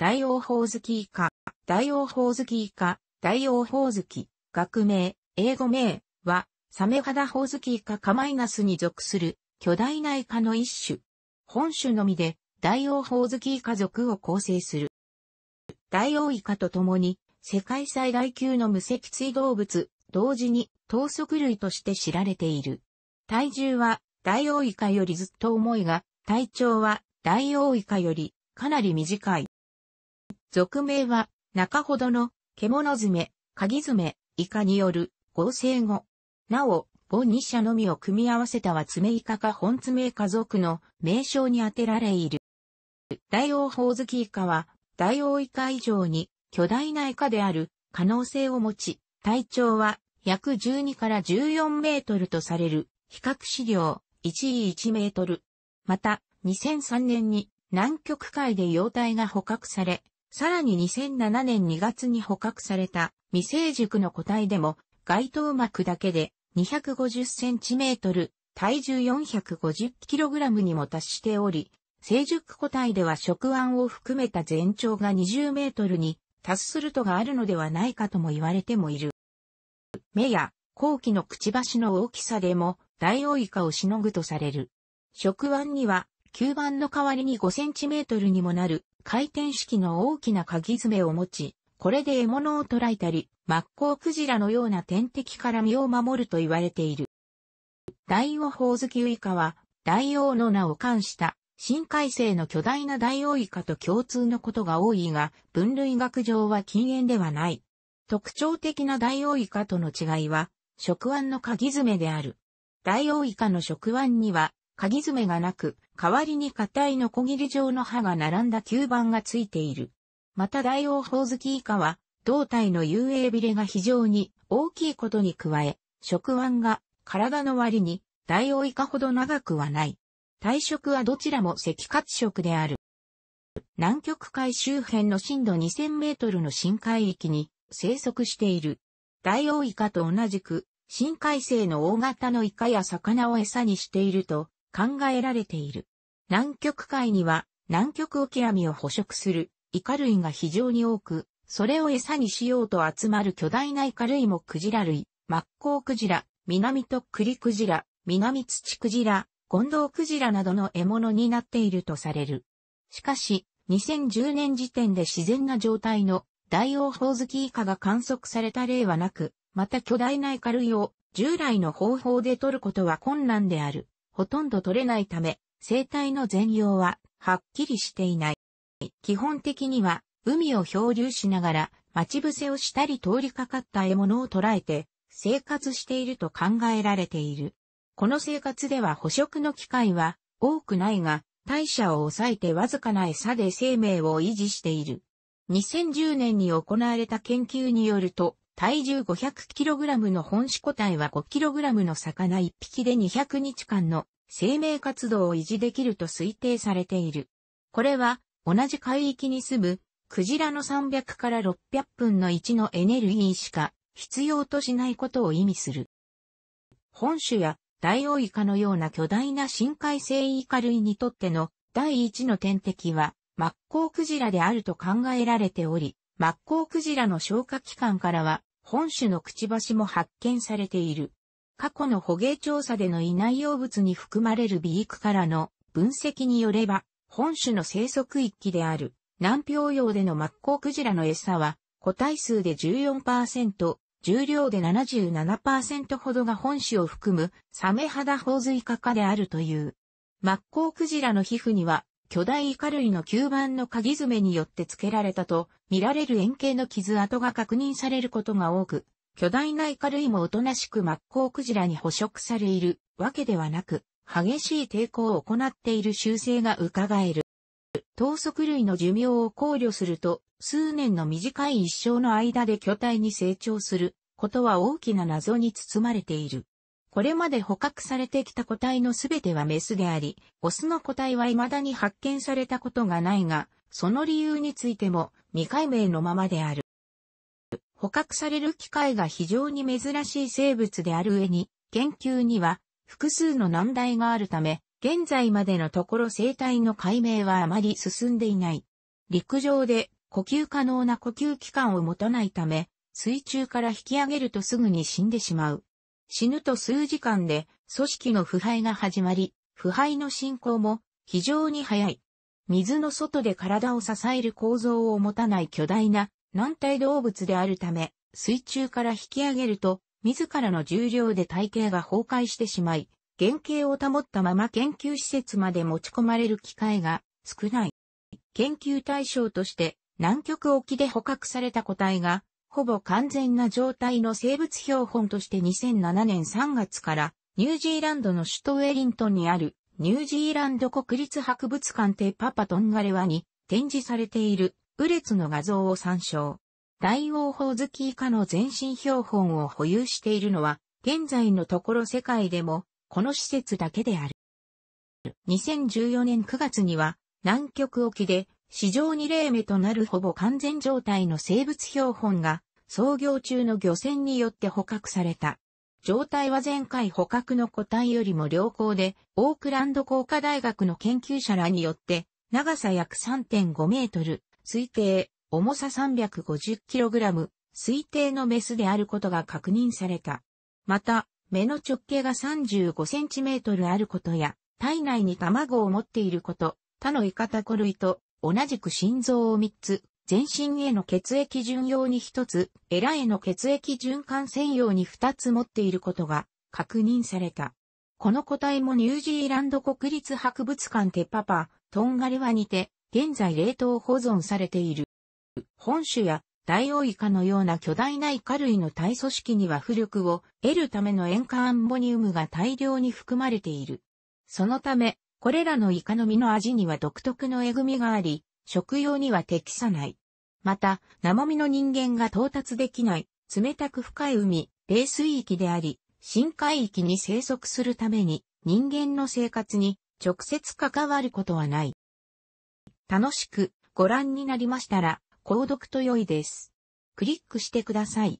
大王イカ、ダイオウ大王ズキイカ、ダイ大王ホウズキ、学名、英語名は、サメ肌ダホウズキイカマイナスに属する巨大なイカの一種。本種のみで、大王ホウズキイカ族を構成する。大王イカと共に、世界最大級の無脊椎動物、同時に、等足類として知られている。体重は、大王イカよりずっと重いが、体長は、大王イカより、かなり短い。俗名は、中ほどの、獣爪、鍵爪、イカによる合成語。なお、母二者のみを組み合わせたは爪イカか本爪家族の名称に当てられいる。大王ホオズキイカは、大王イカ以上に巨大なイカである可能性を持ち、体長は約12から14メートルとされる比較資料1位1メートル。また、2003年に南極海で幼体が捕獲され、さらに2007年2月に捕獲された未成熟の個体でも外頭膜だけで250センチメートル、体重450キログラムにも達しており、成熟個体では食腕を含めた全長が20メートルに達するとがあるのではないかとも言われてもいる。目や後期のくちばしの大きさでもダイオウイカをしのぐとされる。食腕には吸盤の代わりに5センチメートルにもなる回転式の大きな鍵爪を持ち、これで獲物を捕らえたり、マッコウクジラのような天敵から身を守ると言われている。大王ホオズキウイカは、大王の名を冠した、深海生の巨大な大王イカと共通のことが多いが、分類学上は禁煙ではない。特徴的な大王イカとの違いは、食腕の鍵爪である。大王イカの食腕には、鍵爪がなく、代わりに硬いノコギリ状の歯が並んだ吸盤がついている。また大王ホウズキイカは、胴体の遊泳びれが非常に大きいことに加え、触腕が体の割に大王イカほど長くはない。体色はどちらも赤褐色である。南極海周辺の深度2000メートルの深海域に生息している。大王イカと同じく深海生の大型のイカや魚を餌にしていると考えられている。南極海には南極オキアミを捕食するイカ類が非常に多く、それを餌にしようと集まる巨大なイカ類もクジラ類、マッコウクジラ、南とクリクジラ、南土クジラ、ゴンドウクジラなどの獲物になっているとされる。しかし、2010年時点で自然な状態の大王ホウズキイカが観測された例はなく、また巨大なイカ類を従来の方法で取ることは困難である。ほとんど取れないため、生態の全容ははっきりしていない。基本的には海を漂流しながら待ち伏せをしたり通りかかった獲物を捕らえて生活していると考えられている。この生活では捕食の機会は多くないが、代謝を抑えてわずかな餌で生命を維持している。2010年に行われた研究によると、体重 500kg の本種個体は 5kg の魚1匹で200日間の生命活動を維持できると推定されている。これは同じ海域に住むクジラの300から600分の1のエネルギーしか必要としないことを意味する。本種やダイオウイカのような巨大な深海性イカ類にとっての第一の天敵はマッコウクジラであると考えられており、マッコウクジラの消化器官からは本種のくちばしも発見されている。過去の捕鯨調査でのな内容物に含まれる微育からの分析によれば、本種の生息域である南氷洋でのマッコウクジラの餌は、個体数で14%、重量で77%ほどが本種を含むサメ肌洪水化化であるという。マッコウクジラの皮膚には巨大イカ類の吸盤の鍵爪によって付けられたと見られる円形の傷跡が確認されることが多く、巨大なイカ類もおとなしくマッコウクジラに捕食されるわけではなく、激しい抵抗を行っている習性が伺える。等速類の寿命を考慮すると、数年の短い一生の間で巨体に成長することは大きな謎に包まれている。これまで捕獲されてきた個体のすべてはメスであり、オスの個体は未だに発見されたことがないが、その理由についても未解明のままである。捕獲される機会が非常に珍しい生物である上に、研究には複数の難題があるため、現在までのところ生態の解明はあまり進んでいない。陸上で呼吸可能な呼吸器官を持たないため、水中から引き上げるとすぐに死んでしまう。死ぬと数時間で組織の腐敗が始まり、腐敗の進行も非常に早い。水の外で体を支える構造を持たない巨大な軟体動物であるため、水中から引き上げると、自らの重量で体型が崩壊してしまい、原型を保ったまま研究施設まで持ち込まれる機会が少ない。研究対象として南極沖で捕獲された個体がほぼ完全な状態の生物標本として2007年3月からニュージーランドの首都ウェリントンにあるニュージーランド国立博物館でパパトンガレワに展示されているウレツの画像を参照。大王ホウズキ以下の全身標本を保有しているのは現在のところ世界でもこの施設だけである。2014年9月には南極沖で史上2例目となるほぼ完全状態の生物標本が操業中の漁船によって捕獲された。状態は前回捕獲の個体よりも良好で、オークランド工科大学の研究者らによって、長さ約3.5メートル、推定、重さ3 5 0ラム、推定のメスであることが確認された。また、目の直径が3 5トルあることや、体内に卵を持っていること、他のイカタコ類と同じく心臓を3つ、全身への血液順用に1つ、エラへの血液循環専用に2つ持っていることが確認された。この個体もニュージーランド国立博物館テパパ、トンガレワにて、現在冷凍保存されている。本種やダイオウイカのような巨大なイカ類の体組織には浮力を得るための塩化アンモニウムが大量に含まれている。そのため、これらのイカの身の味には独特のえぐみがあり、食用には適さない。また、生身の人間が到達できない、冷たく深い海、冷水域であり、深海域に生息するために、人間の生活に直接関わることはない。楽しくご覧になりましたら、購読と良いです。クリックしてください。